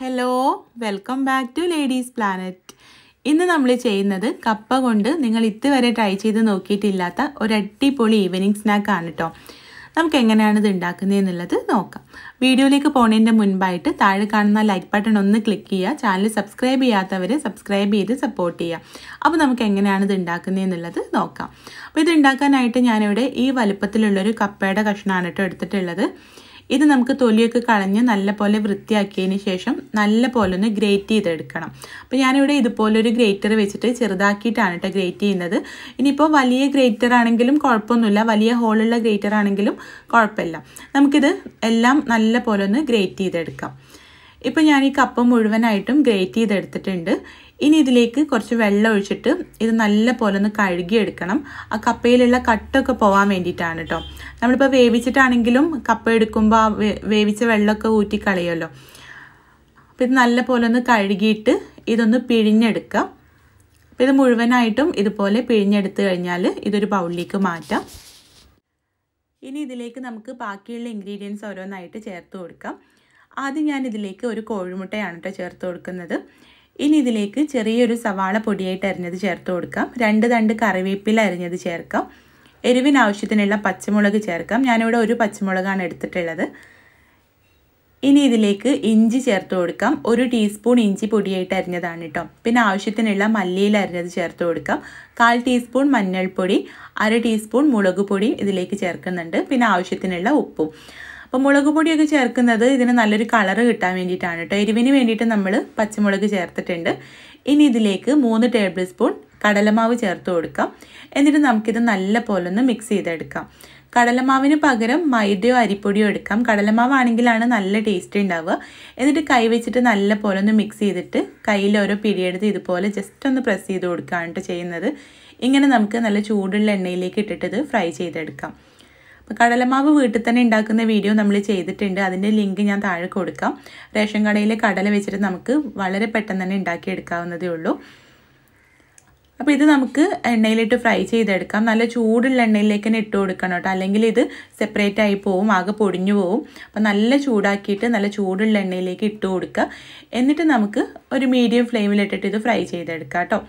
hello welcome back to ladies planet ഇന്ന് നമ്മൾ ചെയ്യുന്നത് കപ്പ കൊണ്ട് നിങ്ങൾ ഇതുവരെ ട്രൈ ചെയ്ത് നോക്കിയിട്ടില്ലാത്ത ഒരു അടിപൊളി ഈവനിങ് സ്നാക്കാണ് കേട്ടോ നമുക്ക് എങ്ങനെയാണ് ഇത് ഉണ്ടാക്കുന്നത് എന്നുള്ളത് നോക്കാം വീഡിയോയിലേക്ക് പോകുന്നതിൻ്റെ മുൻപായിട്ട് താഴെ കാണുന്ന ലൈക്ക് ബട്ടൺ ഒന്ന് ക്ലിക്ക് ചെയ്യുക ചാനൽ സബ്സ്ക്രൈബ് ചെയ്യാത്തവർ സബ്സ്ക്രൈബ് ചെയ്ത് സപ്പോർട്ട് ചെയ്യുക അപ്പോൾ നമുക്ക് എങ്ങനെയാണ് ഇത് ഉണ്ടാക്കുന്നത് എന്നുള്ളത് നോക്കാം അപ്പോൾ ഇത് ഉണ്ടാക്കാനായിട്ട് ഞാനിവിടെ ഈ വലുപ്പത്തിലുള്ളൊരു കപ്പയുടെ കഷ്ണമാണ് കേട്ടോ എടുത്തിട്ടുള്ളത് ഇത് നമുക്ക് തൊലിയൊക്കെ കളഞ്ഞ് നല്ല പോലെ വൃത്തിയാക്കിയതിന് ശേഷം നല്ല പോലെ ഒന്ന് ഗ്രേറ്റ് ചെയ്തെടുക്കണം അപ്പോൾ ഞാനിവിടെ ഇതുപോലൊരു ഗ്രേറ്റർ വെച്ചിട്ട് ചെറുതാക്കിയിട്ടാണ് കേട്ടോ ഗ്രേറ്റ് ചെയ്യുന്നത് ഇനിയിപ്പോൾ വലിയ ഗ്രേറ്റർ ആണെങ്കിലും കുഴപ്പമൊന്നുമില്ല വലിയ ഹോളുള്ള ഗ്രേറ്റർ ആണെങ്കിലും കുഴപ്പമില്ല നമുക്കിത് എല്ലാം നല്ല പോലെ ഒന്ന് ഗ്രേറ്റ് ചെയ്തെടുക്കാം ഇപ്പോൾ ഞാൻ ഈ കപ്പ മുഴുവനായിട്ടും ഗ്രേറ്റ് ചെയ്തെടുത്തിട്ടുണ്ട് ഇനി ഇതിലേക്ക് കുറച്ച് വെള്ളം ഒഴിച്ചിട്ട് ഇത് നല്ല പോലെ ഒന്ന് കഴുകിയെടുക്കണം ആ കപ്പയിലുള്ള കട്ടൊക്കെ പോകാൻ വേണ്ടിയിട്ടാണ് കേട്ടോ നമ്മളിപ്പോൾ വേവിച്ചിട്ടാണെങ്കിലും കപ്പ എടുക്കുമ്പോൾ വേവിച്ച വെള്ളമൊക്കെ ഊറ്റി കളയുമല്ലോ അപ്പോൾ ഇത് നല്ല പോലെ ഒന്ന് കഴുകിയിട്ട് ഇതൊന്ന് പിഴിഞ്ഞെടുക്കുക അപ്പോൾ ഇത് മുഴുവനായിട്ടും ഇതുപോലെ പിഴിഞ്ഞെടുത്ത് കഴിഞ്ഞാൽ ഇതൊരു ബൗളിലേക്ക് മാറ്റാം ഇനി ഇതിലേക്ക് നമുക്ക് ബാക്കിയുള്ള ഇൻഗ്രീഡിയൻസ് ഓരോന്നായിട്ട് ചേർത്ത് കൊടുക്കാം ആദ്യം ഞാൻ ഇതിലേക്ക് ഒരു കോഴിമുട്ടയാണ് കേട്ടോ ചേർത്ത് കൊടുക്കുന്നത് ഇനി ഇതിലേക്ക് ചെറിയൊരു സവാള പൊടിയായിട്ട് അരിഞ്ഞത് ചേർത്ത് കൊടുക്കാം രണ്ട് തണ്ട് കറിവേപ്പില അരിഞ്ഞത് ചേർക്കാം എരിവിനാവശ്യത്തിനുള്ള പച്ചമുളക് ചേർക്കാം ഞാനിവിടെ ഒരു പച്ചമുളകാണ് എടുത്തിട്ടുള്ളത് ഇനി ഇതിലേക്ക് ഇഞ്ചി ചേർത്ത് കൊടുക്കാം ഒരു ടീസ്പൂൺ ഇഞ്ചി പൊടിയായിട്ട് അരിഞ്ഞതാണ് കേട്ടോ പിന്നെ ആവശ്യത്തിനുള്ള മല്ലിയിൽ അരിഞ്ഞത് ചേർത്ത് കൊടുക്കാം കാൽ ടീസ്പൂൺ മഞ്ഞൾപ്പൊടി അര ടീസ്പൂൺ മുളക് പൊടി ഇതിലേക്ക് ചേർക്കുന്നുണ്ട് പിന്നെ ആവശ്യത്തിനുള്ള ഉപ്പും അപ്പോൾ മുളക് പൊടിയൊക്കെ ചേർക്കുന്നത് ഇതിന് നല്ലൊരു കളർ കിട്ടാൻ വേണ്ടിയിട്ടാണ് കേട്ടോ എരിവിന് വേണ്ടിയിട്ട് നമ്മൾ പച്ചമുളക് ചേർത്തിട്ടുണ്ട് ഇനി ഇതിലേക്ക് മൂന്ന് ടേബിൾ സ്പൂൺ കടലമാവ് ചേർത്ത് കൊടുക്കാം എന്നിട്ട് നമുക്കിത് നല്ല പോലെ ഒന്ന് മിക്സ് ചെയ്തെടുക്കാം കടലമാവിന് പകരം മൈദയോ അരിപ്പൊടിയോ എടുക്കാം കടലമാവാണെങ്കിലാണ് നല്ല ടേസ്റ്റ് ഉണ്ടാവുക എന്നിട്ട് കൈ വെച്ചിട്ട് നല്ല പോലെ ഒന്ന് മിക്സ് ചെയ്തിട്ട് കയ്യിൽ ഓരോ പിടിയെടുത്ത് ഇതുപോലെ ജസ്റ്റ് ഒന്ന് പ്രസ് ചെയ്ത് കൊടുക്കുകയാണ് ചെയ്യുന്നത് ഇങ്ങനെ നമുക്ക് നല്ല ചൂടുള്ള എണ്ണയിലേക്ക് ഇട്ടിട്ട് ഇത് ഫ്രൈ ചെയ്തെടുക്കാം അപ്പോൾ കടലമാവ് വീട്ടിൽ തന്നെ ഉണ്ടാക്കുന്ന വീഡിയോ നമ്മൾ ചെയ്തിട്ടുണ്ട് അതിൻ്റെ ലിങ്ക് ഞാൻ താഴെ കൊടുക്കാം റേഷൻ കടയിൽ കടല വെച്ചിട്ട് നമുക്ക് വളരെ പെട്ടെന്ന് തന്നെ ഉണ്ടാക്കിയെടുക്കാവുന്നതേ ഉള്ളൂ അപ്പോൾ ഇത് നമുക്ക് എണ്ണയിലിട്ട് ഫ്രൈ ചെയ്തെടുക്കാം നല്ല ചൂടുള്ള എണ്ണയിലേക്ക് തന്നെ ഇട്ട് കൊടുക്കണം കേട്ടോ അല്ലെങ്കിൽ ഇത് സെപ്പറേറ്റ് ആയി പോവും ആകെ പൊടിഞ്ഞു പോവും അപ്പോൾ നല്ല ചൂടാക്കിയിട്ട് നല്ല ചൂടുള്ള എണ്ണയിലേക്ക് ഇട്ട് കൊടുക്കുക എന്നിട്ട് നമുക്ക് ഒരു മീഡിയം ഫ്ലെയിമിലിട്ടിട്ട് ഇത് ഫ്രൈ ചെയ്തെടുക്കാം കേട്ടോ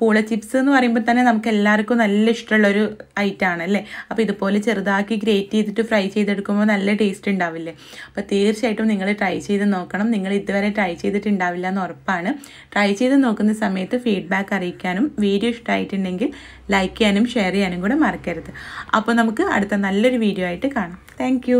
പൂള ചിപ്സ് എന്ന് പറയുമ്പോൾ തന്നെ നമുക്ക് എല്ലാവർക്കും നല്ല ഇഷ്ടമുള്ളൊരു ഐറ്റമാണ് അല്ലേ അപ്പോൾ ഇതുപോലെ ചെറുതാക്കി ഗ്രേറ്റ് ചെയ്തിട്ട് ഫ്രൈ ചെയ്തെടുക്കുമ്പോൾ നല്ല ടേസ്റ്റ് ഉണ്ടാവില്ലേ അപ്പോൾ തീർച്ചയായിട്ടും നിങ്ങൾ ട്രൈ ചെയ്ത് നോക്കണം നിങ്ങൾ ഇതുവരെ ട്രൈ ചെയ്തിട്ടുണ്ടാവില്ല എന്ന് ഉറപ്പാണ് ട്രൈ ചെയ്ത് നോക്കുന്ന സമയത്ത് ഫീഡ്ബാക്ക് അറിയിക്കാനും വീഡിയോ ഇഷ്ടമായിട്ടുണ്ടെങ്കിൽ ലൈക്ക് ചെയ്യാനും ഷെയർ ചെയ്യാനും കൂടെ മറക്കരുത് അപ്പോൾ നമുക്ക് അടുത്ത നല്ലൊരു വീഡിയോ ആയിട്ട് കാണാം താങ്ക്